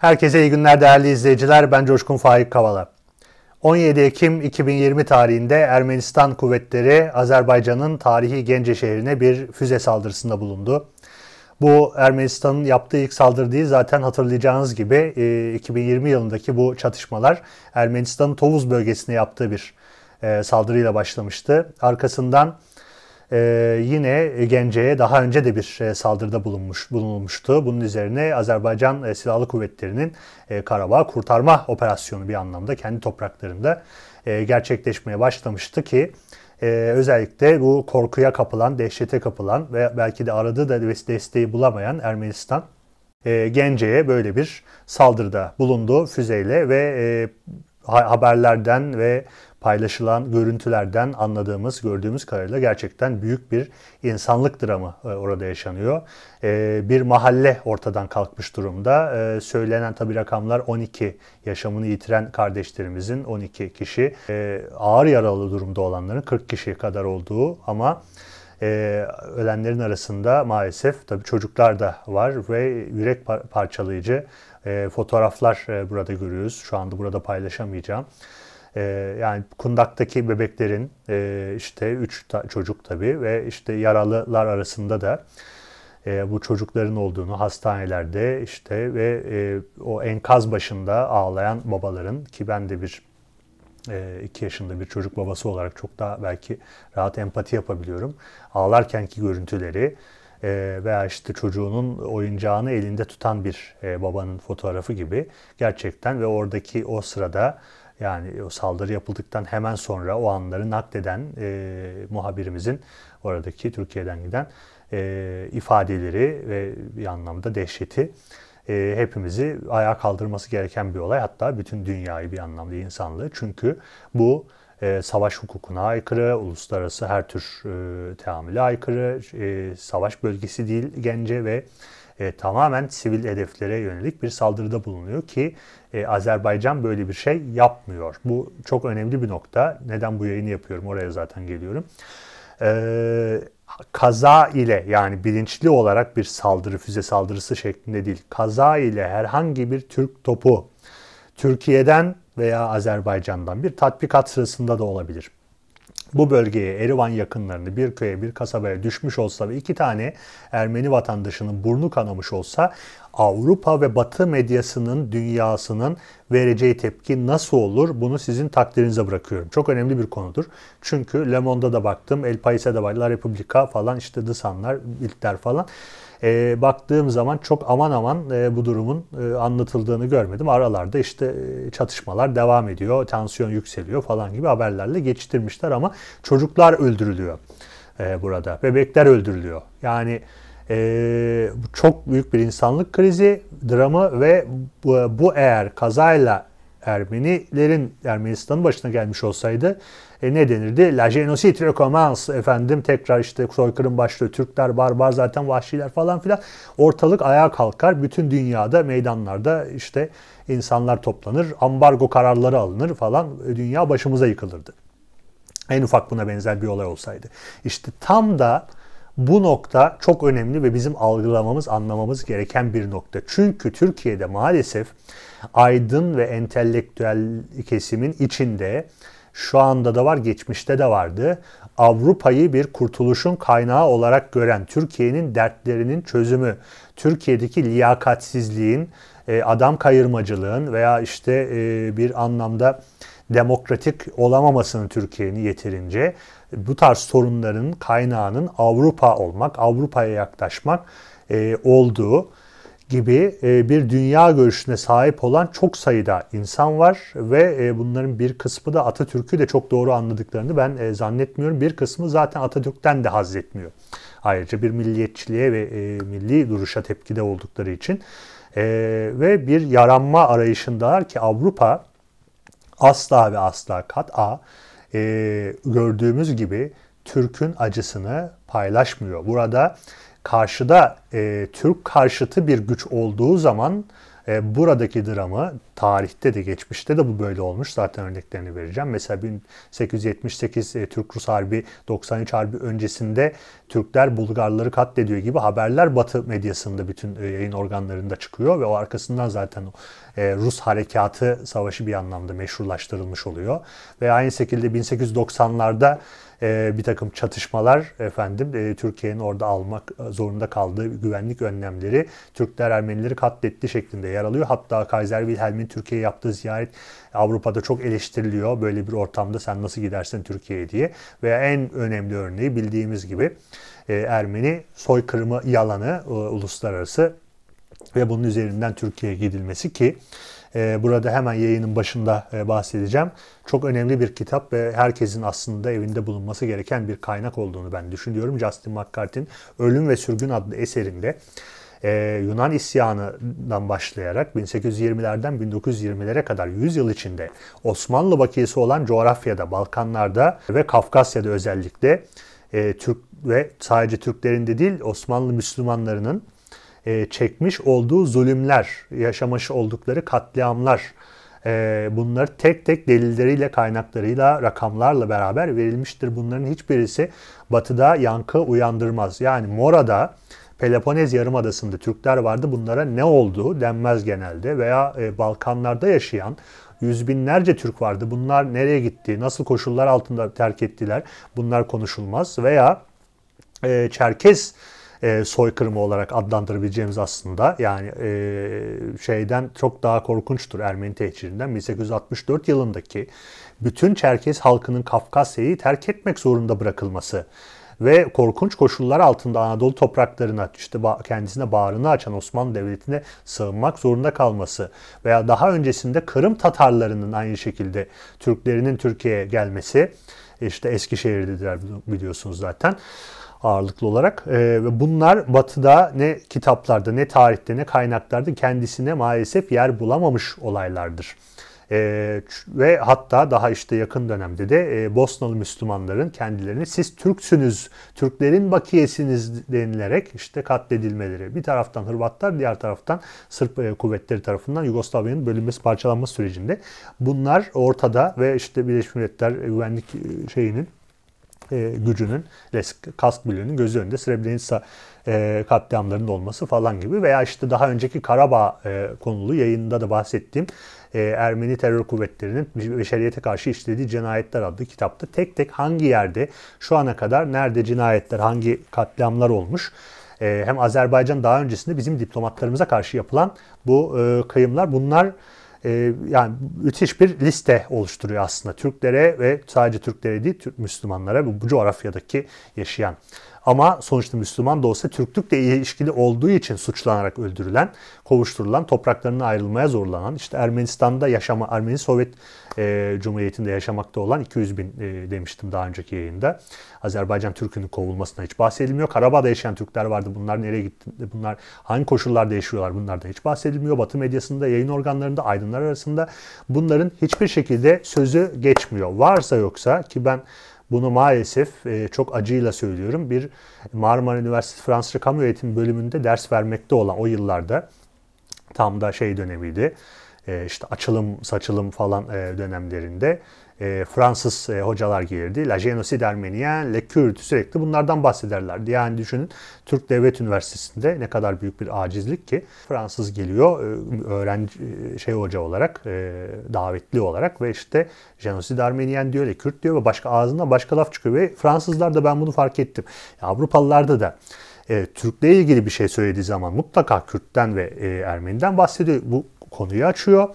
Herkese iyi günler değerli izleyiciler. Ben Coşkun Faik Kavala. 17 Ekim 2020 tarihinde Ermenistan kuvvetleri Azerbaycan'ın tarihi Gence şehrine bir füze saldırısında bulundu. Bu Ermenistan'ın yaptığı ilk saldırı değil zaten hatırlayacağınız gibi 2020 e, yılındaki bu çatışmalar Ermenistan'ın Tovuz bölgesine yaptığı bir e, saldırıyla başlamıştı. Arkasından ee, yine Gence'ye daha önce de bir e, saldırıda bulunmuş bulunulmuştu. Bunun üzerine Azerbaycan e, Silahlı Kuvvetleri'nin e, Karabağ kurtarma operasyonu bir anlamda kendi topraklarında e, gerçekleşmeye başlamıştı ki özellikle bu korkuya kapılan, dehşete kapılan ve belki de aradığı da desteği bulamayan Ermenistan Gence'ye böyle bir saldırıda bulundu füzeyle ve haberlerden ve paylaşılan görüntülerden anladığımız, gördüğümüz kadarıyla gerçekten büyük bir insanlık dramı e, orada yaşanıyor. E, bir mahalle ortadan kalkmış durumda. E, söylenen tabi rakamlar 12 yaşamını yitiren kardeşlerimizin 12 kişi, ağır yaralı durumda olanların 40 kişi kadar olduğu ama ölenlerin arasında maalesef tabi çocuklar da var ve yürek parçalayıcı fotoğraflar burada görüyoruz. Şu anda burada paylaşamayacağım. E, yani kundaktaki bebeklerin e, işte 3 ta- çocuk tabii ve işte yaralılar arasında da e, bu çocukların olduğunu hastanelerde işte ve e, o enkaz başında ağlayan babaların ki ben de bir 2 e, yaşında bir çocuk babası olarak çok daha belki rahat empati yapabiliyorum. Ağlarkenki görüntüleri e, veya işte çocuğunun oyuncağını elinde tutan bir e, babanın fotoğrafı gibi gerçekten ve oradaki o sırada yani o saldırı yapıldıktan hemen sonra o anları nakleden e, muhabirimizin oradaki Türkiye'den giden e, ifadeleri ve bir anlamda dehşeti e, hepimizi ayağa kaldırması gereken bir olay. Hatta bütün dünyayı bir anlamda insanlığı. Çünkü bu e, savaş hukukuna aykırı, uluslararası her tür e, teamüle aykırı, e, savaş bölgesi değil Gence ve e, tamamen sivil hedeflere yönelik bir saldırıda bulunuyor ki e, Azerbaycan böyle bir şey yapmıyor. Bu çok önemli bir nokta. Neden bu yayını yapıyorum oraya zaten geliyorum. E, kaza ile yani bilinçli olarak bir saldırı, füze saldırısı şeklinde değil. Kaza ile herhangi bir Türk topu Türkiye'den veya Azerbaycan'dan bir tatbikat sırasında da olabilir bu bölgeye Erivan yakınlarını bir köye bir kasabaya düşmüş olsa ve iki tane Ermeni vatandaşının burnu kanamış olsa Avrupa ve Batı medyasının dünyasının vereceği tepki nasıl olur? Bunu sizin takdirinize bırakıyorum. Çok önemli bir konudur. Çünkü Le Monde'da da baktım, El País'e de baktım, La Repubblica falan işte The Sun'lar, ilkler falan e, baktığım zaman çok aman aman e, bu durumun e, anlatıldığını görmedim. Aralarda işte e, çatışmalar devam ediyor, tansiyon yükseliyor falan gibi haberlerle geçiştirmişler ama çocuklar öldürülüyor e, burada. Bebekler öldürülüyor. Yani e, çok büyük bir insanlık krizi, dramı ve bu, bu eğer kazayla Ermenilerin Ermenistan'ın başına gelmiş olsaydı e, ne denirdi? La genocide recommence efendim tekrar işte soykırım başlıyor. Türkler barbar zaten vahşiler falan filan. Ortalık ayağa kalkar. Bütün dünyada meydanlarda işte insanlar toplanır. Ambargo kararları alınır falan. E, dünya başımıza yıkılırdı. En ufak buna benzer bir olay olsaydı. İşte tam da bu nokta çok önemli ve bizim algılamamız, anlamamız gereken bir nokta. Çünkü Türkiye'de maalesef aydın ve entelektüel kesimin içinde şu anda da var, geçmişte de vardı. Avrupa'yı bir kurtuluşun kaynağı olarak gören, Türkiye'nin dertlerinin çözümü, Türkiye'deki liyakatsizliğin, e, adam kayırmacılığın veya işte e, bir anlamda demokratik olamamasını Türkiye'nin yeterince bu tarz sorunların kaynağının Avrupa olmak, Avrupa'ya yaklaşmak e, olduğu gibi e, bir dünya görüşüne sahip olan çok sayıda insan var ve e, bunların bir kısmı da Atatürk'ü de çok doğru anladıklarını ben e, zannetmiyorum. Bir kısmı zaten Atatürk'ten de haz etmiyor. Ayrıca bir milliyetçiliğe ve e, milli duruşa tepkide oldukları için e, ve bir yaranma arayışındalar ki Avrupa asla ve asla kat'a e, gördüğümüz gibi Türk'ün acısını paylaşmıyor. Burada karşıda e, Türk karşıtı bir güç olduğu zaman e, buradaki dramı tarihte de geçmişte de bu böyle olmuş. Zaten örneklerini vereceğim. Mesela 1878 e, Türk-Rus Harbi 93 Harbi öncesinde Türkler Bulgarları katlediyor gibi haberler Batı medyasında bütün e, yayın organlarında çıkıyor ve o arkasından zaten e, Rus harekatı savaşı bir anlamda meşrulaştırılmış oluyor. Ve aynı şekilde 1890'larda e, bir takım çatışmalar efendim e, Türkiye'nin orada almak zorunda kaldığı güvenlik önlemleri Türkler Ermenileri katletti şeklinde yer alıyor. Hatta Kaiser Wilhelm'in Türkiye'ye yaptığı ziyaret Avrupa'da çok eleştiriliyor. Böyle bir ortamda sen nasıl gidersin Türkiye'ye diye. Veya en önemli örneği bildiğimiz gibi e, Ermeni soykırımı yalanı e, uluslararası ve bunun üzerinden Türkiye'ye gidilmesi ki e, burada hemen yayının başında e, bahsedeceğim. Çok önemli bir kitap ve herkesin aslında evinde bulunması gereken bir kaynak olduğunu ben düşünüyorum. Justin McCarthy'nin Ölüm ve Sürgün adlı eserinde ee, Yunan isyanından başlayarak 1820'lerden 1920'lere kadar 100 yıl içinde Osmanlı bakiyesi olan coğrafyada, Balkanlarda ve Kafkasya'da özellikle e, Türk ve sadece Türklerin de değil Osmanlı Müslümanlarının e, çekmiş olduğu zulümler, yaşamış oldukları katliamlar, e, bunları tek tek delilleriyle, kaynaklarıyla, rakamlarla beraber verilmiştir. Bunların hiçbirisi batıda yankı uyandırmaz. Yani Mora'da, Peloponez Yarımadası'nda Türkler vardı. Bunlara ne oldu denmez genelde. Veya e, Balkanlarda yaşayan yüz binlerce Türk vardı. Bunlar nereye gitti, nasıl koşullar altında terk ettiler bunlar konuşulmaz. Veya e, Çerkez e, soykırımı olarak adlandırabileceğimiz aslında yani e, şeyden çok daha korkunçtur Ermeni tehcirinden 1864 yılındaki bütün Çerkez halkının Kafkasya'yı terk etmek zorunda bırakılması ve korkunç koşullar altında Anadolu topraklarına işte kendisine bağrını açan Osmanlı Devleti'ne sığınmak zorunda kalması veya daha öncesinde Kırım Tatarlarının aynı şekilde Türklerinin Türkiye'ye gelmesi işte Eskişehir'dedir biliyorsunuz zaten ağırlıklı olarak. Ee, ve bunlar batıda ne kitaplarda ne tarihte ne kaynaklarda kendisine maalesef yer bulamamış olaylardır. E, ve hatta daha işte yakın dönemde de e, Bosnalı Müslümanların kendilerini siz Türksünüz, Türklerin bakiyesiniz denilerek işte katledilmeleri. Bir taraftan Hırvatlar, diğer taraftan Sırp e, kuvvetleri tarafından Yugoslavya'nın bölünmesi, parçalanma sürecinde. Bunlar ortada ve işte Birleşmiş Milletler Güvenlik e, şeyinin e, gücünün, kask birliğinin gözü önünde Srebrenica e, katliamlarının olması falan gibi veya işte daha önceki Karabağ e, konulu yayında da bahsettiğim e, Ermeni terör kuvvetlerinin beşeriyete karşı işlediği cinayetler adlı kitapta tek tek hangi yerde şu ana kadar nerede cinayetler, hangi katliamlar olmuş hem Azerbaycan daha öncesinde bizim diplomatlarımıza karşı yapılan bu kıyımlar bunlar ee, yani müthiş bir liste oluşturuyor aslında Türklere ve sadece Türklere değil Türk Müslümanlara bu, bu coğrafyadaki yaşayan ama sonuçta Müslüman da olsa Türklükle ilişkili olduğu için suçlanarak öldürülen, kovuşturulan, topraklarına ayrılmaya zorlanan, işte Ermenistan'da yaşama, Ermeni Sovyet e, Cumhuriyeti'nde yaşamakta olan 200 bin e, demiştim daha önceki yayında. Azerbaycan Türk'ünün kovulmasına hiç bahsedilmiyor. Karabağ'da yaşayan Türkler vardı. Bunlar nereye gitti? Bunlar hangi koşullarda yaşıyorlar? Bunlardan hiç bahsedilmiyor. Batı medyasında, yayın organlarında, aydınlar arasında bunların hiçbir şekilde sözü geçmiyor. Varsa yoksa ki ben bunu maalesef e, çok acıyla söylüyorum. Bir Marmara Üniversitesi Fransızca Kamu Eğitimi bölümünde ders vermekte olan o yıllarda tam da şey dönemiydi. E, işte açılım, saçılım falan e, dönemlerinde e, Fransız e, hocalar gelirdi. La Génocide Arménien, Le Kurd sürekli bunlardan bahsederlerdi. Yani düşünün Türk Devlet Üniversitesi'nde ne kadar büyük bir acizlik ki Fransız geliyor e, öğrenci e, şey hoca olarak e, davetli olarak ve işte Génocide Arménien diyor, Le Kurd diyor ve başka ağzından başka laf çıkıyor ve Fransızlar da ben bunu fark ettim. Avrupalılarda da e, Türk'le ilgili bir şey söylediği zaman mutlaka Kürt'ten ve e, Ermeni'den bahsediyor. Bu konuyu açıyor.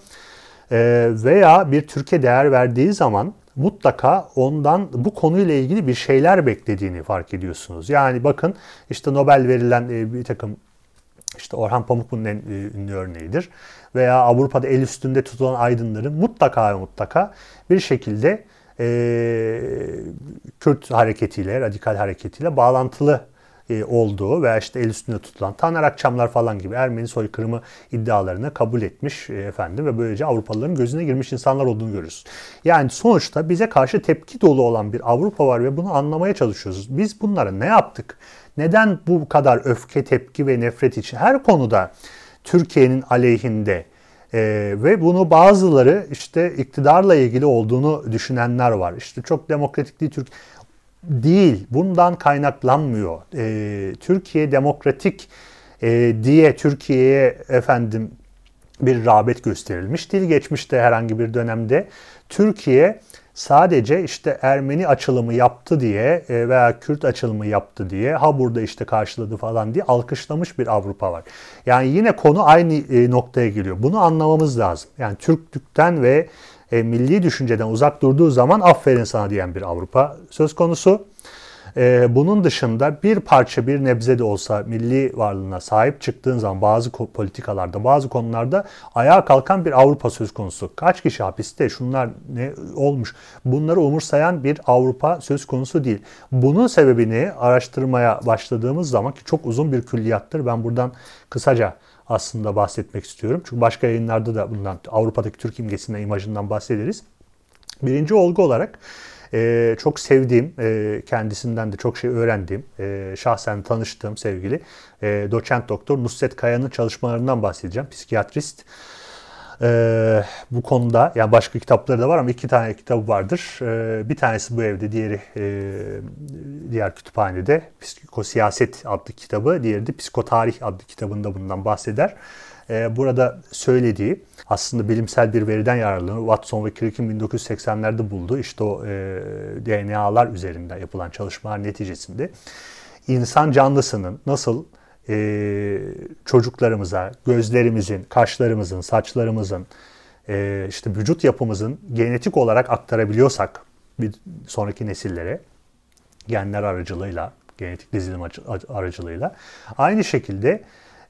Ee, veya bir Türkiye değer verdiği zaman mutlaka ondan bu konuyla ilgili bir şeyler beklediğini fark ediyorsunuz. Yani bakın işte Nobel verilen e, bir takım işte Orhan Pamuk'un en e, ünlü örneğidir. Veya Avrupa'da el üstünde tutulan aydınların mutlaka ve mutlaka bir şekilde e, Kürt hareketiyle, radikal hareketiyle bağlantılı e, olduğu ve işte el üstünde tutulan Taner Akçamlar falan gibi Ermeni soykırımı iddialarını kabul etmiş e, efendim ve böylece Avrupalıların gözüne girmiş insanlar olduğunu görürüz. Yani sonuçta bize karşı tepki dolu olan bir Avrupa var ve bunu anlamaya çalışıyoruz. Biz bunlara ne yaptık? Neden bu kadar öfke, tepki ve nefret için her konuda Türkiye'nin aleyhinde ee, ve bunu bazıları işte iktidarla ilgili olduğunu düşünenler var. İşte çok demokratik değil Türk değil, bundan kaynaklanmıyor. E, Türkiye demokratik e, diye Türkiye'ye efendim bir rağbet gösterilmiş değil geçmişte herhangi bir dönemde. Türkiye sadece işte Ermeni açılımı yaptı diye e, veya Kürt açılımı yaptı diye ha burada işte karşıladı falan diye alkışlamış bir Avrupa var. Yani yine konu aynı e, noktaya geliyor. Bunu anlamamız lazım. Yani Türklükten ve e, milli düşünceden uzak durduğu zaman aferin sana diyen bir Avrupa söz konusu. E, bunun dışında bir parça bir nebze de olsa milli varlığına sahip çıktığın zaman bazı politikalarda bazı konularda ayağa kalkan bir Avrupa söz konusu. Kaç kişi hapiste şunlar ne olmuş bunları umursayan bir Avrupa söz konusu değil. Bunun sebebini araştırmaya başladığımız zaman ki çok uzun bir külliyattır ben buradan kısaca aslında bahsetmek istiyorum. Çünkü başka yayınlarda da bundan Avrupa'daki Türk imgesinden, imajından bahsederiz. Birinci olgu olarak e, çok sevdiğim, e, kendisinden de çok şey öğrendiğim, e, şahsen tanıştığım sevgili e, doçent doktor Nusret Kaya'nın çalışmalarından bahsedeceğim. Psikiyatrist e, bu konuda yani başka kitapları da var ama iki tane kitabı vardır. E, bir tanesi bu evde, diğeri e, diğer kütüphanede Psikosiyaset adlı kitabı, diğeri de Psikotarih adlı kitabında bundan bahseder. E, burada söylediği aslında bilimsel bir veriden yararlanıyor. Watson ve Crick'in 1980'lerde bulduğu işte o e, DNA'lar üzerinde yapılan çalışmalar neticesinde insan canlısının nasıl e, çocuklarımıza gözlerimizin, kaşlarımızın, saçlarımızın, e, işte vücut yapımızın genetik olarak aktarabiliyorsak bir sonraki nesillere genler aracılığıyla, genetik dizilim aracılığıyla aynı şekilde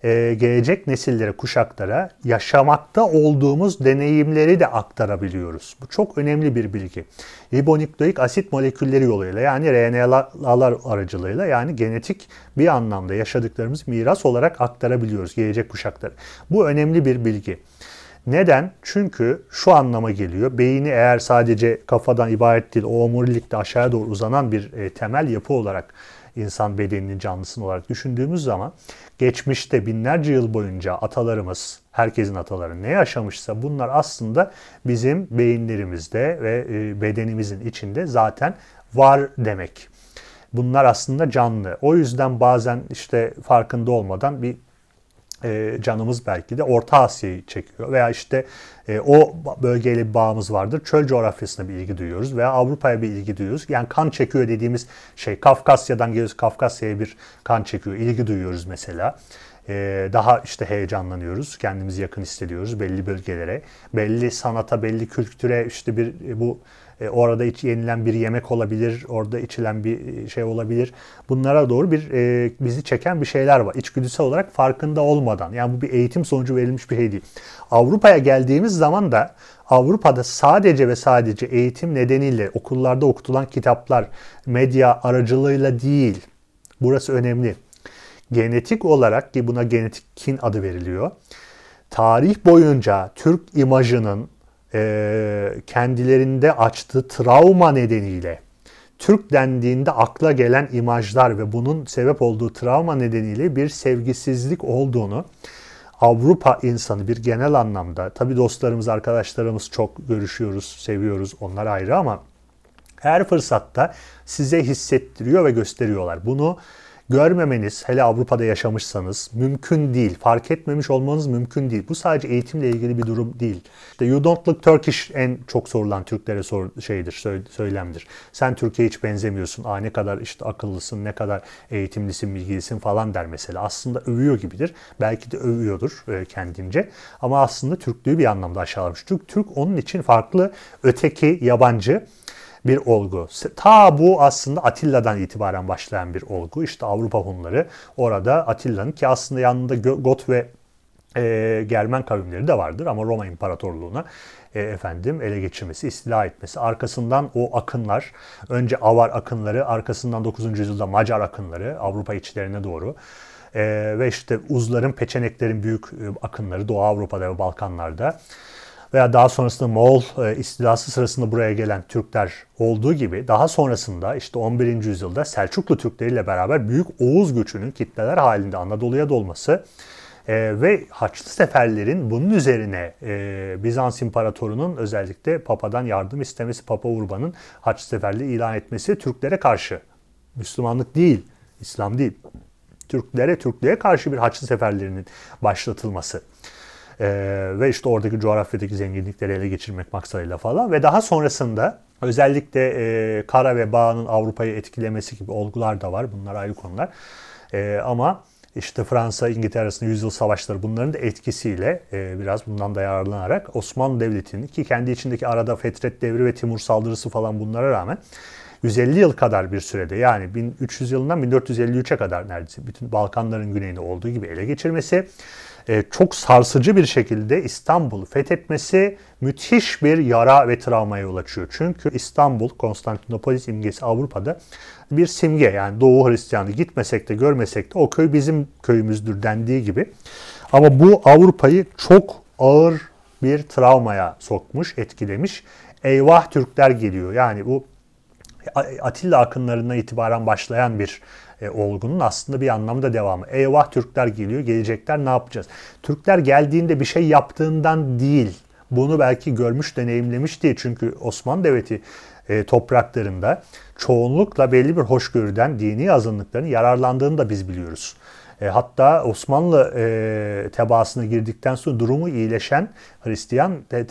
e, gelecek nesillere, kuşaklara yaşamakta olduğumuz deneyimleri de aktarabiliyoruz. Bu çok önemli bir bilgi. Ribonükleik asit molekülleri yoluyla yani RNA'lar aracılığıyla yani genetik bir anlamda yaşadıklarımız miras olarak aktarabiliyoruz gelecek kuşaklara. Bu önemli bir bilgi. Neden? Çünkü şu anlama geliyor. Beyni eğer sadece kafadan ibaret değil, o omurilikte aşağıya doğru uzanan bir e, temel yapı olarak insan bedeninin canlısını olarak düşündüğümüz zaman geçmişte binlerce yıl boyunca atalarımız, herkesin ataları ne yaşamışsa bunlar aslında bizim beyinlerimizde ve e, bedenimizin içinde zaten var demek. Bunlar aslında canlı. O yüzden bazen işte farkında olmadan bir e, canımız belki de Orta Asya'yı çekiyor veya işte e, o bölgeyle bir bağımız vardır. Çöl coğrafyasına bir ilgi duyuyoruz veya Avrupa'ya bir ilgi duyuyoruz. Yani kan çekiyor dediğimiz şey Kafkasya'dan geliyoruz Kafkasya'ya bir kan çekiyor ilgi duyuyoruz mesela. E, daha işte heyecanlanıyoruz, kendimizi yakın hissediyoruz belli bölgelere, belli sanata, belli kültüre işte bir bu e, o iç yenilen bir yemek olabilir, orada içilen bir e, şey olabilir. Bunlara doğru bir e, bizi çeken bir şeyler var. İçgüdüsel olarak farkında olmadan. Yani bu bir eğitim sonucu verilmiş bir şey değil. Avrupa'ya geldiğimiz zaman da Avrupa'da sadece ve sadece eğitim nedeniyle okullarda okutulan kitaplar medya aracılığıyla değil. Burası önemli. Genetik olarak ki buna genetik kin adı veriliyor. Tarih boyunca Türk imajının e, kendilerinde açtığı travma nedeniyle Türk dendiğinde akla gelen imajlar ve bunun sebep olduğu travma nedeniyle bir sevgisizlik olduğunu Avrupa insanı bir genel anlamda tabi dostlarımız arkadaşlarımız çok görüşüyoruz seviyoruz onlar ayrı ama her fırsatta size hissettiriyor ve gösteriyorlar. Bunu Görmemeniz, hele Avrupa'da yaşamışsanız mümkün değil. Fark etmemiş olmanız mümkün değil. Bu sadece eğitimle ilgili bir durum değil. İşte you don't look Turkish en çok sorulan Türklere sor, şeydir, söylemdir. Sen Türkiye hiç benzemiyorsun. Aa ne kadar işte akıllısın, ne kadar eğitimlisin, bilgilisin falan der mesela. Aslında övüyor gibidir. Belki de övüyordur e, kendince. Ama aslında Türklüğü bir anlamda aşağılamış. Çünkü Türk onun için farklı, öteki, yabancı bir olgu. Ta bu aslında Atilla'dan itibaren başlayan bir olgu. İşte Avrupa Hunları orada Atilla'nın ki aslında yanında Got ve e, Germen kavimleri de vardır ama Roma İmparatorluğu'na e, efendim ele geçirmesi, istila etmesi. Arkasından o akınlar, önce Avar akınları, arkasından 9. yüzyılda Macar akınları Avrupa içlerine doğru e, ve işte Uzların, Peçeneklerin büyük e, akınları Doğu Avrupa'da ve Balkanlar'da veya daha sonrasında Moğol e, istilası sırasında buraya gelen Türkler olduğu gibi daha sonrasında işte 11. yüzyılda Selçuklu Türkleriyle beraber Büyük Oğuz göçünün kitleler halinde Anadolu'ya dolması e, ve Haçlı Seferlerin bunun üzerine e, Bizans İmparatoru'nun özellikle Papa'dan yardım istemesi, Papa Urban'ın Haçlı Seferliği ilan etmesi Türklere karşı Müslümanlık değil, İslam değil. Türklere, Türklüğe karşı bir Haçlı Seferlerinin başlatılması. E, ve işte oradaki coğrafyadaki zenginlikleri ele geçirmek maksadıyla falan. Ve daha sonrasında özellikle e, kara ve bağının Avrupa'yı etkilemesi gibi olgular da var. Bunlar ayrı konular. E, ama işte Fransa, İngiltere arasında yüzyıl savaşları bunların da etkisiyle e, biraz bundan da yararlanarak Osmanlı Devleti'nin ki kendi içindeki arada Fetret Devri ve Timur saldırısı falan bunlara rağmen 150 yıl kadar bir sürede yani 1300 yılından 1453'e kadar neredeyse bütün Balkanların güneyinde olduğu gibi ele geçirmesi e, çok sarsıcı bir şekilde İstanbul'u fethetmesi müthiş bir yara ve travmaya yol açıyor. Çünkü İstanbul, Konstantinopolis imgesi Avrupa'da bir simge. Yani Doğu Hristiyanı gitmesek de görmesek de o köy bizim köyümüzdür dendiği gibi. Ama bu Avrupa'yı çok ağır bir travmaya sokmuş, etkilemiş. Eyvah Türkler geliyor. Yani bu Atilla akınlarından itibaren başlayan bir e, olgunun aslında bir anlamda devamı. Eyvah Türkler geliyor, gelecekler ne yapacağız? Türkler geldiğinde bir şey yaptığından değil. Bunu belki görmüş, deneyimlemiş diye çünkü Osmanlı Devleti e, topraklarında çoğunlukla belli bir hoşgörüden dini azınlıkların yararlandığını da biz biliyoruz. E, hatta Osmanlı e, tebaasına girdikten sonra durumu iyileşen Hristiyan te-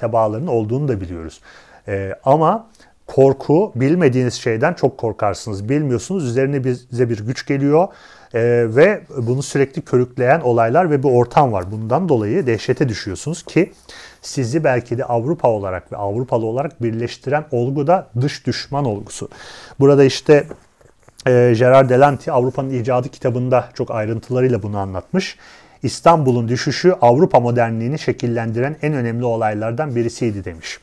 olduğunu da biliyoruz. E, ama korku bilmediğiniz şeyden çok korkarsınız. Bilmiyorsunuz üzerine bize bir güç geliyor e, ve bunu sürekli körükleyen olaylar ve bir ortam var. Bundan dolayı dehşete düşüyorsunuz ki sizi belki de Avrupa olarak ve Avrupalı olarak birleştiren olgu da dış düşman olgusu. Burada işte e, Gerard Delanti Avrupa'nın icadı kitabında çok ayrıntılarıyla bunu anlatmış. İstanbul'un düşüşü Avrupa modernliğini şekillendiren en önemli olaylardan birisiydi demiş.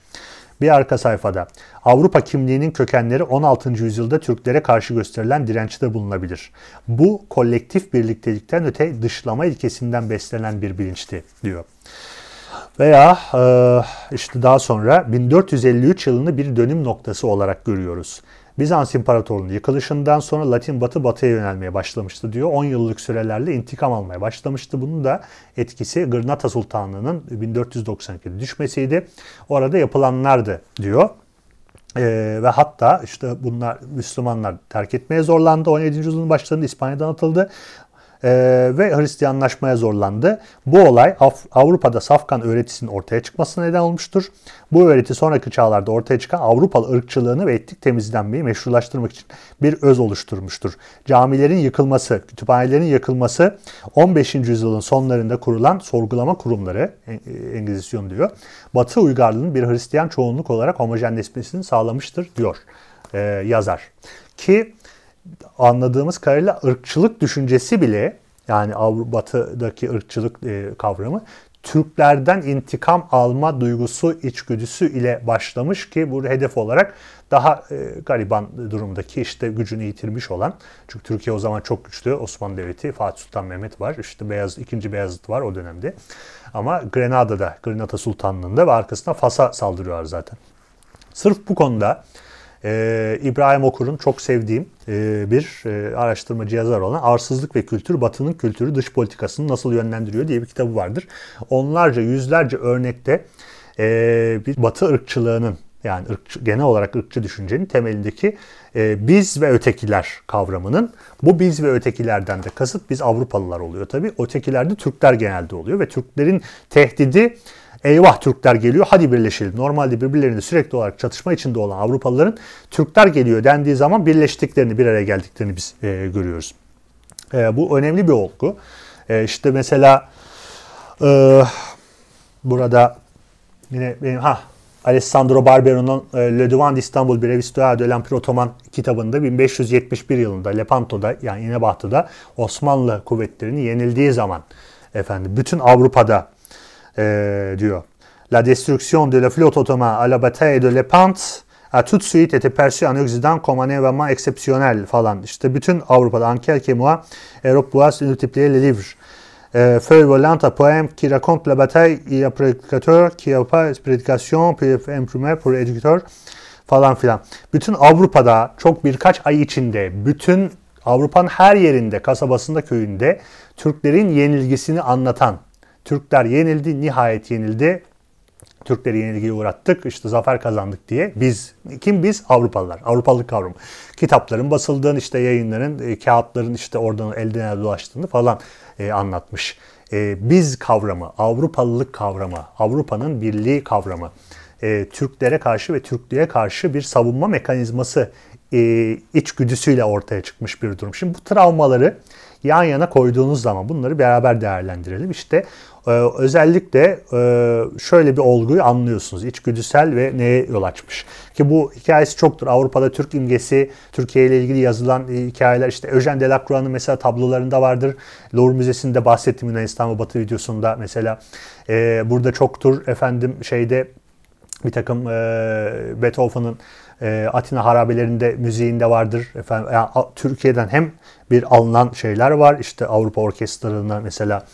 Bir arka sayfada Avrupa kimliğinin kökenleri 16. yüzyılda Türklere karşı gösterilen dirençte bulunabilir. Bu kolektif birliktelikten öte dışlama ilkesinden beslenen bir bilinçti diyor. Veya e, işte daha sonra 1453 yılını bir dönüm noktası olarak görüyoruz. Bizans İmparatorluğu'nun yıkılışından sonra Latin Batı batıya yönelmeye başlamıştı diyor. 10 yıllık sürelerle intikam almaya başlamıştı. Bunun da etkisi Granada Sultanlığı'nın 1492'de düşmesiydi. Orada yapılanlardı diyor. Ee, ve hatta işte bunlar Müslümanlar terk etmeye zorlandı. 17. yüzyılın başlarında İspanya'dan atıldı. Ee, ve Hristiyanlaşmaya zorlandı. Bu olay Af- Avrupa'da safkan öğretisinin ortaya çıkmasına neden olmuştur. Bu öğreti sonraki çağlarda ortaya çıkan Avrupalı ırkçılığını ve etnik temizlenmeyi meşrulaştırmak için bir öz oluşturmuştur. Camilerin yıkılması, kütüphanelerin yıkılması 15. yüzyılın sonlarında kurulan sorgulama kurumları, Engizisyon e, diyor, Batı uygarlığının bir Hristiyan çoğunluk olarak homojenleşmesini sağlamıştır diyor e, yazar. Ki anladığımız kadarıyla ırkçılık düşüncesi bile yani Avrupa Batı'daki ırkçılık e, kavramı Türklerden intikam alma duygusu, içgüdüsü ile başlamış ki bu hedef olarak daha e, gariban durumdaki işte gücünü yitirmiş olan. Çünkü Türkiye o zaman çok güçlü. Osmanlı Devleti, Fatih Sultan Mehmet var. işte Beyaz, ikinci Beyazıt var o dönemde. Ama Grenada'da, Grenada Sultanlığı'nda ve arkasına Fas'a saldırıyorlar zaten. Sırf bu konuda e, İbrahim Okur'un çok sevdiğim e, bir e, araştırmacı yazar olan Arsızlık ve Kültür, Batı'nın Kültürü Dış Politikasını Nasıl Yönlendiriyor diye bir kitabı vardır. Onlarca, yüzlerce örnekte e, bir Batı ırkçılığının yani ırkçı, genel olarak ırkçı düşüncenin temelindeki e, biz ve ötekiler kavramının bu biz ve ötekilerden de kasıt biz Avrupalılar oluyor tabii. Ötekilerde Türkler genelde oluyor ve Türklerin tehdidi eyvah Türkler geliyor hadi birleşelim. Normalde birbirlerinde sürekli olarak çatışma içinde olan Avrupalıların Türkler geliyor dendiği zaman birleştiklerini bir araya geldiklerini biz e, görüyoruz. E, bu önemli bir olgu. E, işte mesela e, burada yine benim ha Alessandro Barbero'nun e, Le Divan d'Istanbul Bir Revistoya de l'Empire Otoman kitabında 1571 yılında Lepanto'da yani İnebaht'ta Osmanlı kuvvetlerinin yenildiği zaman efendim bütün Avrupa'da euh, diyor. La destruction de la flotte ottomane à la bataille de Lepant a tout de suite été perçue en Occident comme un événement exceptionnel falan. İşte bütün Avrupa'da en quelques mois, Europe boas se multiplier les livres. Euh, feuille volante à poème qui raconte la bataille, il y a prédicateur qui a pas prédication, puis imprimé pour éditeur falan filan. Bütün Avrupa'da çok birkaç ay içinde bütün Avrupa'nın her yerinde, kasabasında, köyünde Türklerin yenilgisini anlatan Türkler yenildi, nihayet yenildi. Türkleri yenilgiye uğrattık, işte zafer kazandık diye. Biz, kim biz? Avrupalılar. Avrupalı kavram. Kitapların basıldığını, işte yayınların, e, kağıtların işte oradan elden ele dolaştığını falan e, anlatmış. E, biz kavramı, Avrupalılık kavramı, Avrupa'nın birliği kavramı. Türklere karşı ve Türklüğe karşı bir savunma mekanizması içgüdüsüyle ortaya çıkmış bir durum. Şimdi bu travmaları yan yana koyduğunuz zaman bunları beraber değerlendirelim. İşte ee, özellikle e, şöyle bir olguyu anlıyorsunuz. İçgüdüsel ve neye yol açmış. Ki bu hikayesi çoktur. Avrupa'da Türk imgesi, Türkiye ile ilgili yazılan e, hikayeler işte Eugène Delacroix'ın mesela tablolarında vardır. Louvre Müzesi'nde bahsettiğim Yunanistan ve Batı videosunda mesela. E, burada çoktur efendim şeyde bir takım Beethoven'ın Atina harabelerinde müziğinde vardır. Efendim yani, Türkiye'den hem bir alınan şeyler var. İşte Avrupa orkestralarına mesela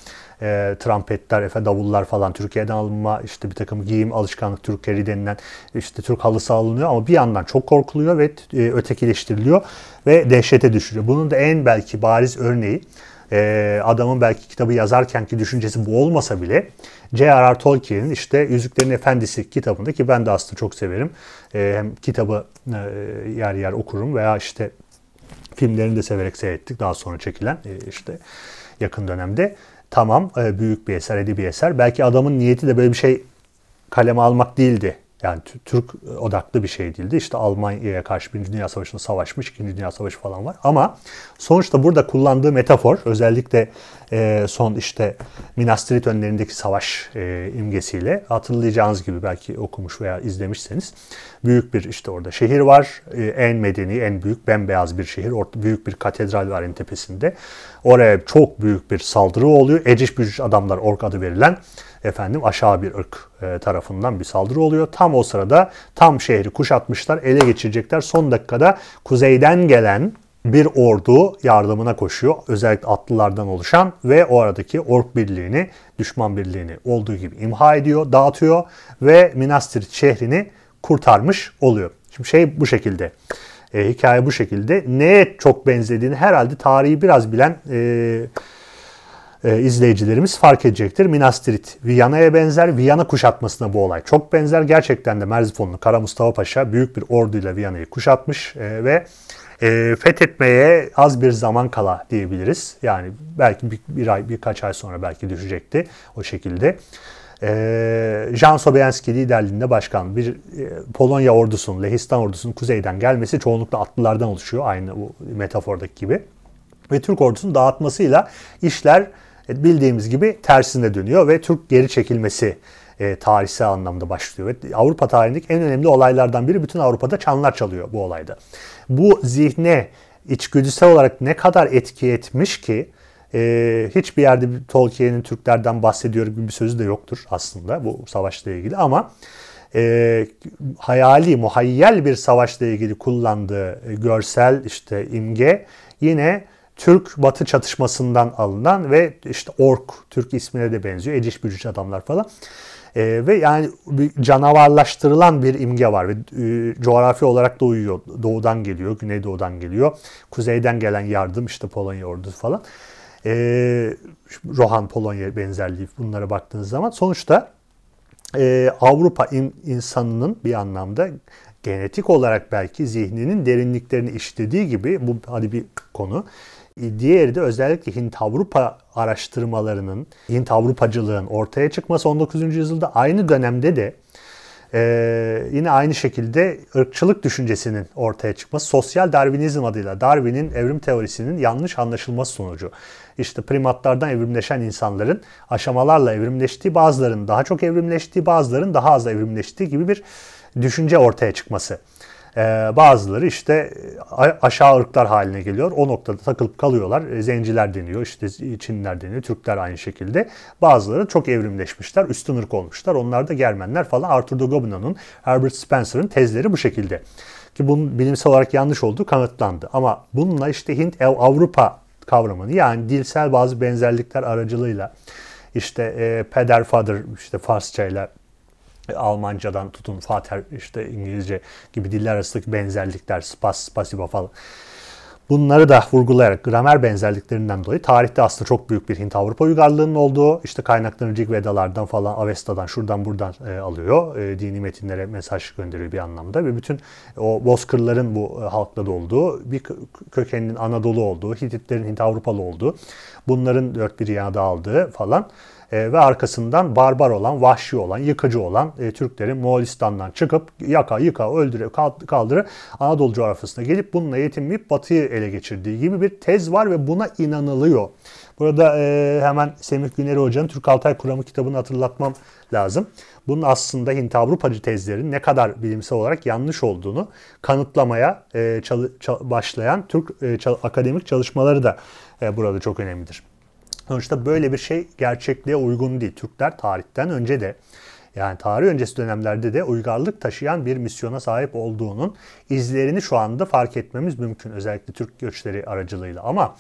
e, trampetler, efe davullar falan Türkiye'den alınma işte bir takım giyim alışkanlık Türkleri denilen işte Türk halısı alınıyor ama bir yandan çok korkuluyor ve e, ötekileştiriliyor ve dehşete düşürüyor. Bunun da en belki bariz örneği e, adamın belki kitabı yazarkenki düşüncesi bu olmasa bile J.R.R. Tolkien'in işte Yüzüklerin Efendisi kitabında ki ben de aslında çok severim. E, hem kitabı e, yer yer okurum veya işte filmlerini de severek seyrettik daha sonra çekilen e, işte yakın dönemde. Tamam e, büyük bir eser, edebi eser. Belki adamın niyeti de böyle bir şey kaleme almak değildi. Yani Türk odaklı bir şey değildi. İşte Almanya'ya karşı Birinci Dünya Savaşı'nda savaşmış, İkinci Dünya Savaşı falan var. Ama sonuçta burada kullandığı metafor özellikle e, son işte Minas Tirith önlerindeki savaş e, imgesiyle hatırlayacağınız gibi belki okumuş veya izlemişseniz büyük bir işte orada şehir var. E, en medeni, en büyük, bembeyaz bir şehir. Orta, büyük bir katedral var en tepesinde. Oraya çok büyük bir saldırı oluyor. Eciş bücüş adamlar ork adı verilen efendim aşağı bir ırk e, tarafından bir saldırı oluyor. Tam o sırada tam şehri kuşatmışlar, ele geçirecekler. Son dakikada kuzeyden gelen bir ordu yardımına koşuyor. Özellikle atlılardan oluşan ve o aradaki ork birliğini, düşman birliğini olduğu gibi imha ediyor, dağıtıyor ve Minas Tirith şehrini kurtarmış oluyor. Şimdi şey bu şekilde. E, hikaye bu şekilde. Neye çok benzediğini herhalde tarihi biraz bilen e, e, izleyicilerimiz fark edecektir. Minas Tirith, Viyana'ya benzer. Viyana kuşatmasına bu olay çok benzer. Gerçekten de Merzifonlu Kara Mustafa Paşa büyük bir orduyla Viyana'yı kuşatmış e, ve e, fethetmeye az bir zaman kala diyebiliriz. Yani belki bir, bir ay, birkaç ay sonra belki düşecekti o şekilde e, Jan Sobieski liderliğinde başkan bir e, Polonya ordusunun, Lehistan ordusunun kuzeyden gelmesi çoğunlukla atlılardan oluşuyor aynı bu metafordaki gibi. Ve Türk ordusunun dağıtmasıyla işler e, bildiğimiz gibi tersine dönüyor ve Türk geri çekilmesi e, tarihsel anlamda başlıyor. Ve Avrupa tarihindeki en önemli olaylardan biri bütün Avrupa'da çanlar çalıyor bu olayda. Bu zihne içgüdüsel olarak ne kadar etki etmiş ki e, hiçbir yerde Tolkien'in Türklerden bahsediyor gibi bir sözü de yoktur aslında bu savaşla ilgili ama e, hayali, muhayyel bir savaşla ilgili kullandığı e, görsel işte imge yine Türk-Batı çatışmasından alınan ve işte Ork Türk ismine de benziyor. Eciş bücüş adamlar falan. E, ve yani bir canavarlaştırılan bir imge var ve e, coğrafi olarak da uyuyor. Doğudan geliyor, güneydoğudan geliyor. Kuzeyden gelen yardım işte Polonya ordusu falan e, Rohan Polonya benzerliği bunlara baktığınız zaman sonuçta e, Avrupa in, insanının bir anlamda genetik olarak belki zihninin derinliklerini işlediği gibi bu hadi bir konu. E, diğeri de özellikle Hint-Avrupa araştırmalarının, Hint-Avrupacılığın ortaya çıkması 19. yüzyılda aynı dönemde de ee, yine aynı şekilde ırkçılık düşüncesinin ortaya çıkması sosyal darwinizm adıyla Darwin'in evrim teorisinin yanlış anlaşılması sonucu. İşte primatlardan evrimleşen insanların aşamalarla evrimleştiği, bazılarının daha çok evrimleştiği, bazılarının daha az evrimleştiği gibi bir düşünce ortaya çıkması. Ee, bazıları işte e, aşağı ırklar haline geliyor. O noktada takılıp kalıyorlar. E, zenciler deniyor, işte Çinliler deniyor, Türkler aynı şekilde. Bazıları çok evrimleşmişler, üstün ırk olmuşlar. Onlar da Germenler falan. Arthur de Gobinon'un, Herbert Spencer'ın tezleri bu şekilde. Ki bunun bilimsel olarak yanlış olduğu kanıtlandı. Ama bununla işte Hint-Avrupa e, kavramını yani dilsel bazı benzerlikler aracılığıyla işte e, peder father işte Farsçayla Almancadan tutun Fatih işte İngilizce gibi diller arasındaki benzerlikler, spas, spasiba falan. Bunları da vurgulayarak gramer benzerliklerinden dolayı tarihte aslında çok büyük bir Hint-Avrupa uygarlığının olduğu, işte kaynaklarını Rig Vedalardan falan, Avesta'dan, şuradan buradan e, alıyor. E, dini metinlere mesaj gönderiyor bir anlamda ve bütün o Bozkırların bu e, halkla da olduğu, bir kökeninin Anadolu olduğu, Hititlerin Hint-Avrupalı olduğu, bunların dört bir yana dağıldığı falan e, ve arkasından barbar olan, vahşi olan, yıkıcı olan e, Türklerin Moğolistan'dan çıkıp yaka yıka öldüre kaldırı Anadolu coğrafyasına gelip bununla yetinmeyip Batı'yı ele geçirdiği gibi bir tez var ve buna inanılıyor. Burada e, hemen Semih Güneri Hoca'nın Türk Altay Kuramı kitabını hatırlatmam lazım. Bunun aslında Hint Avrupacı tezlerin ne kadar bilimsel olarak yanlış olduğunu kanıtlamaya e, çalı, çal, başlayan Türk e, çal, akademik çalışmaları da e, burada çok önemlidir. Sonuçta böyle bir şey gerçekliğe uygun değil. Türkler tarihten önce de yani tarih öncesi dönemlerde de uygarlık taşıyan bir misyona sahip olduğunun izlerini şu anda fark etmemiz mümkün. Özellikle Türk göçleri aracılığıyla ama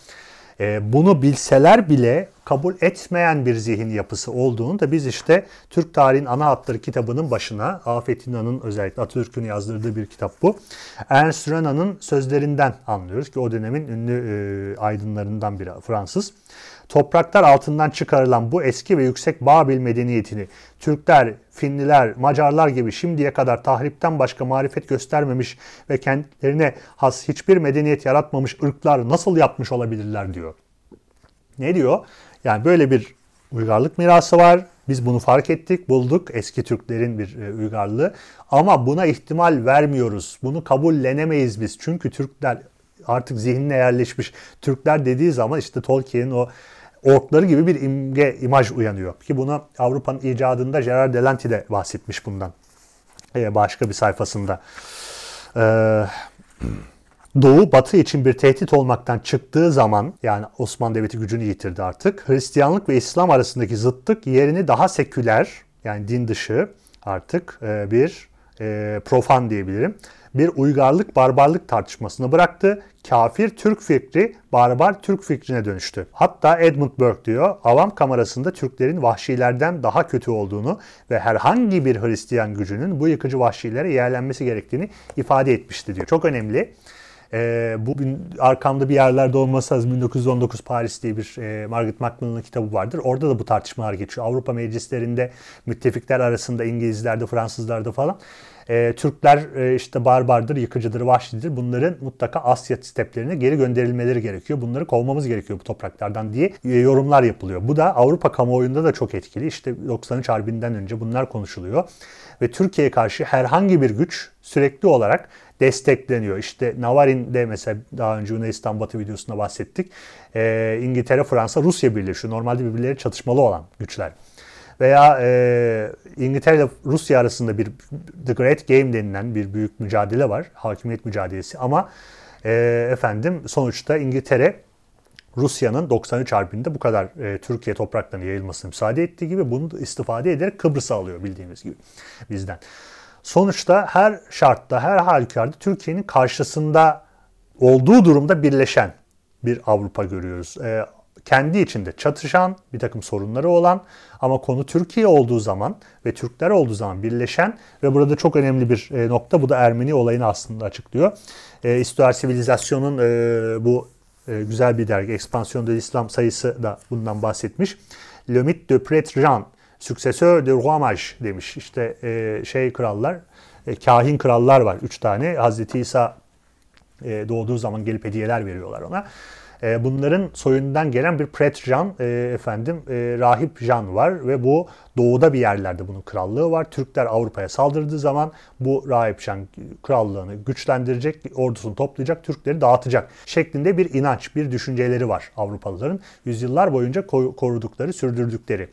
e, bunu bilseler bile kabul etmeyen bir zihin yapısı olduğunu da biz işte Türk Tarihin Ana Hatları kitabının başına Afet İnan'ın özellikle Atatürk'ün yazdırdığı bir kitap bu. Ernst Renan'ın sözlerinden anlıyoruz ki o dönemin ünlü e, aydınlarından biri Fransız. Topraklar altından çıkarılan bu eski ve yüksek Babil medeniyetini Türkler, Finliler, Macarlar gibi şimdiye kadar tahripten başka marifet göstermemiş ve kendilerine has hiçbir medeniyet yaratmamış ırklar nasıl yapmış olabilirler diyor. Ne diyor? Yani böyle bir uygarlık mirası var. Biz bunu fark ettik, bulduk. Eski Türklerin bir e, uygarlığı. Ama buna ihtimal vermiyoruz. Bunu kabullenemeyiz biz. Çünkü Türkler artık zihnine yerleşmiş. Türkler dediği zaman işte Tolkien'in o orkları gibi bir imge, imaj uyanıyor. Ki bunu Avrupa'nın icadında Gerard Delanty de bahsetmiş bundan. Ee, başka bir sayfasında. Ee, Doğu Batı için bir tehdit olmaktan çıktığı zaman yani Osmanlı Devleti gücünü yitirdi artık. Hristiyanlık ve İslam arasındaki zıttık yerini daha seküler yani din dışı artık e, bir e, profan diyebilirim bir uygarlık barbarlık tartışmasını bıraktı. Kafir Türk fikri barbar Türk fikrine dönüştü. Hatta Edmund Burke diyor avam kamerasında Türklerin vahşilerden daha kötü olduğunu ve herhangi bir Hristiyan gücünün bu yıkıcı vahşilere yeğlenmesi gerektiğini ifade etmişti diyor. Çok önemli. E, bugün arkamda bir yerlerde olmasa 1919 Paris diye bir e, Margaret Macmillan'ın kitabı vardır. Orada da bu tartışmalar geçiyor. Avrupa meclislerinde müttefikler arasında İngilizlerde, Fransızlarda falan e, Türkler e, işte barbardır, yıkıcıdır, vahşidir. Bunların mutlaka Asya steplerine geri gönderilmeleri gerekiyor. Bunları kovmamız gerekiyor bu topraklardan diye e, yorumlar yapılıyor. Bu da Avrupa kamuoyunda da çok etkili. İşte 93 Harbi'nden önce bunlar konuşuluyor. Ve Türkiye'ye karşı herhangi bir güç sürekli olarak destekleniyor. İşte Navarin'de mesela daha önce Yunanistan Batı videosunda bahsettik. E, İngiltere, Fransa, Rusya birleşiyor. Normalde birbirleri çatışmalı olan güçler veya e, İngiltere ile Rusya arasında bir The Great Game denilen bir büyük mücadele var. Hakimiyet mücadelesi ama e, efendim sonuçta İngiltere Rusya'nın 93 Harbi'nde bu kadar e, Türkiye topraklarına yayılmasına müsaade ettiği gibi bunu istifade ederek Kıbrıs'ı alıyor bildiğimiz gibi bizden. Sonuçta her şartta, her halükarda Türkiye'nin karşısında olduğu durumda birleşen bir Avrupa görüyoruz. E, kendi içinde çatışan, bir takım sorunları olan ama konu Türkiye olduğu zaman ve Türkler olduğu zaman birleşen ve burada çok önemli bir e, nokta bu da Ermeni olayını aslında açıklıyor. E, İstuar Sivilizasyon'un e, bu e, güzel bir dergi Expansion de İslam sayısı da bundan bahsetmiş. Le mythe de Prêtre Jean, successeur de Roamage demiş. İşte e, şey krallar, e, kahin krallar var üç tane. Hazreti İsa e, doğduğu zaman gelip hediyeler veriyorlar ona. E, bunların soyundan gelen bir Pretjan e, efendim e, rahip Jan var ve bu doğuda bir yerlerde bunun krallığı var. Türkler Avrupa'ya saldırdığı zaman bu rahip Jan krallığını güçlendirecek, ordusunu toplayacak, Türkleri dağıtacak şeklinde bir inanç, bir düşünceleri var Avrupalıların yüzyıllar boyunca korudukları, sürdürdükleri.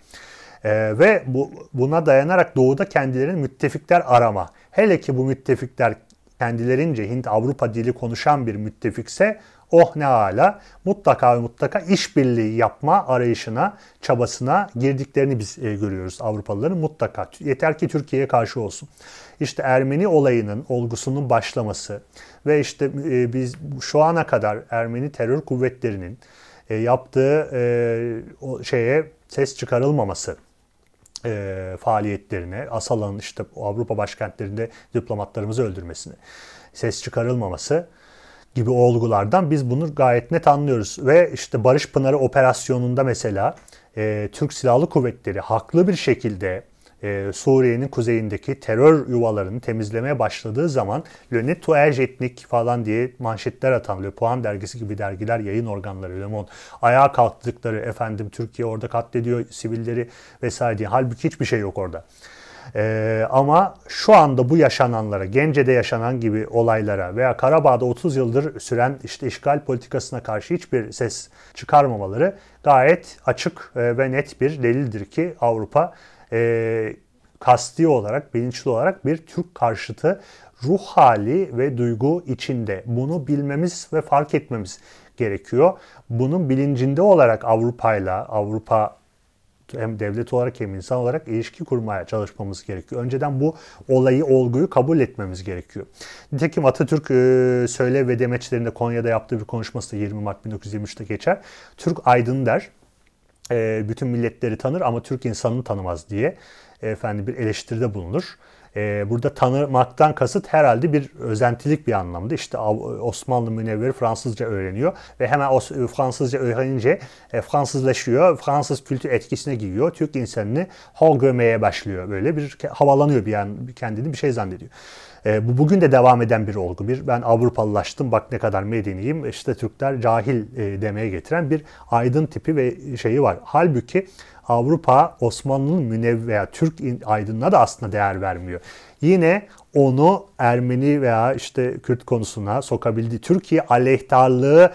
Ee, ve bu, buna dayanarak doğuda kendilerinin müttefikler arama. Hele ki bu müttefikler kendilerince Hint-Avrupa dili konuşan bir müttefikse oh ne hala mutlaka ve mutlaka işbirliği yapma arayışına, çabasına girdiklerini biz e, görüyoruz Avrupalıların mutlaka. Yeter ki Türkiye'ye karşı olsun. İşte Ermeni olayının olgusunun başlaması ve işte e, biz şu ana kadar Ermeni terör kuvvetlerinin e, yaptığı şeye ses çıkarılmaması e, faaliyetlerine, Asal'ın işte Avrupa başkentlerinde diplomatlarımızı öldürmesine ses çıkarılmaması gibi olgulardan biz bunu gayet net anlıyoruz. Ve işte Barış Pınarı operasyonunda mesela e, Türk Silahlı Kuvvetleri haklı bir şekilde e, Suriye'nin kuzeyindeki terör yuvalarını temizlemeye başladığı zaman Le Nettoyage Etnik falan diye manşetler atan Le Puan dergisi gibi dergiler, yayın organları, Le Monde ayağa kalktıkları efendim Türkiye orada katlediyor sivilleri vesaire diye. Halbuki hiçbir şey yok orada. Ee, ama şu anda bu yaşananlara, Gence'de yaşanan gibi olaylara veya Karabağ'da 30 yıldır süren işte işgal politikasına karşı hiçbir ses çıkarmamaları gayet açık e, ve net bir delildir ki Avrupa e, kasti olarak, bilinçli olarak bir Türk karşıtı ruh hali ve duygu içinde. Bunu bilmemiz ve fark etmemiz gerekiyor. Bunun bilincinde olarak Avrupa'yla, Avrupa hem devlet olarak hem insan olarak ilişki kurmaya çalışmamız gerekiyor. Önceden bu olayı, olguyu kabul etmemiz gerekiyor. Nitekim Atatürk e, söyle ve demeçlerinde Konya'da yaptığı bir konuşması 20 Mart 1923'te geçer. Türk aydın der, e, bütün milletleri tanır ama Türk insanını tanımaz diye e, efendim bir eleştiride bulunur. Ee, burada tanımaktan kasıt herhalde bir özentilik bir anlamda. İşte Osmanlı münevveri Fransızca öğreniyor ve hemen o Fransızca öğrenince e, Fransızlaşıyor. Fransız kültür etkisine giriyor. Türk insanını hor görmeye başlıyor. Böyle bir havalanıyor bir an kendini bir şey zannediyor. Ee, bu bugün de devam eden bir olgu. Bir ben Avrupalılaştım bak ne kadar medeniyim. İşte Türkler cahil e, demeye getiren bir aydın tipi ve şeyi var. Halbuki Avrupa Osmanlı'nın Münev veya Türk aydınına da aslında değer vermiyor. Yine onu Ermeni veya işte Kürt konusuna sokabildiği Türkiye aleyhtarlığı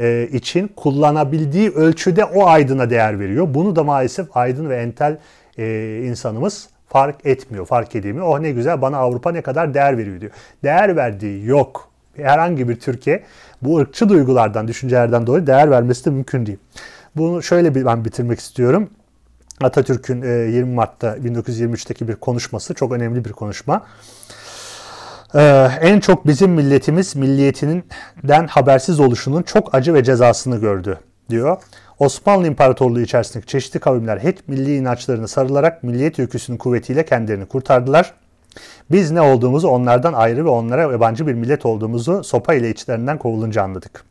e, için kullanabildiği ölçüde o aydına değer veriyor. Bunu da maalesef aydın ve entel e, insanımız fark etmiyor, fark edemiyor. Oh ne güzel bana Avrupa ne kadar değer veriyor diyor. Değer verdiği yok. Herhangi bir Türkiye bu ırkçı duygulardan, düşüncelerden dolayı değer vermesi de mümkün değil. Bunu şöyle bir ben bitirmek istiyorum. Atatürk'ün 20 e, Mart'ta 1923'teki bir konuşması çok önemli bir konuşma. Ee, en çok bizim milletimiz milliyetinden habersiz oluşunun çok acı ve cezasını gördü diyor. Osmanlı İmparatorluğu içerisindeki çeşitli kavimler hep milli inançlarını sarılarak milliyet öyküsünün kuvvetiyle kendilerini kurtardılar. Biz ne olduğumuzu onlardan ayrı ve onlara yabancı bir millet olduğumuzu sopa ile içlerinden kovulunca anladık.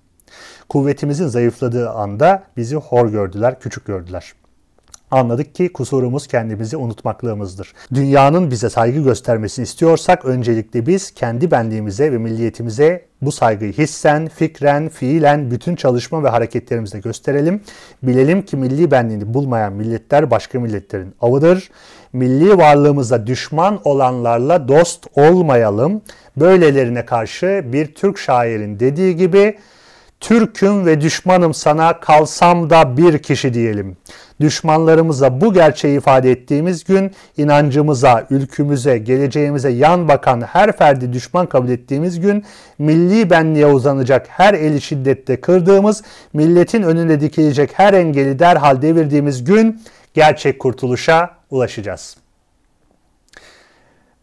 Kuvvetimizin zayıfladığı anda bizi hor gördüler, küçük gördüler.'' Anladık ki kusurumuz kendimizi unutmaklığımızdır. Dünyanın bize saygı göstermesini istiyorsak öncelikle biz kendi benliğimize ve milliyetimize bu saygıyı hissen, fikren, fiilen bütün çalışma ve hareketlerimizde gösterelim. Bilelim ki milli benliğini bulmayan milletler başka milletlerin avıdır. Milli varlığımıza düşman olanlarla dost olmayalım. Böylelerine karşı bir Türk şairin dediği gibi Türk'üm ve düşmanım sana kalsam da bir kişi diyelim. Düşmanlarımıza bu gerçeği ifade ettiğimiz gün inancımıza, ülkümüze, geleceğimize yan bakan her ferdi düşman kabul ettiğimiz gün milli benliğe uzanacak her eli şiddette kırdığımız, milletin önünde dikilecek her engeli derhal devirdiğimiz gün gerçek kurtuluşa ulaşacağız.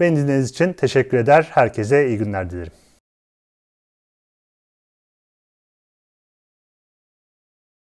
Beni dinlediğiniz için teşekkür eder. Herkese iyi günler dilerim.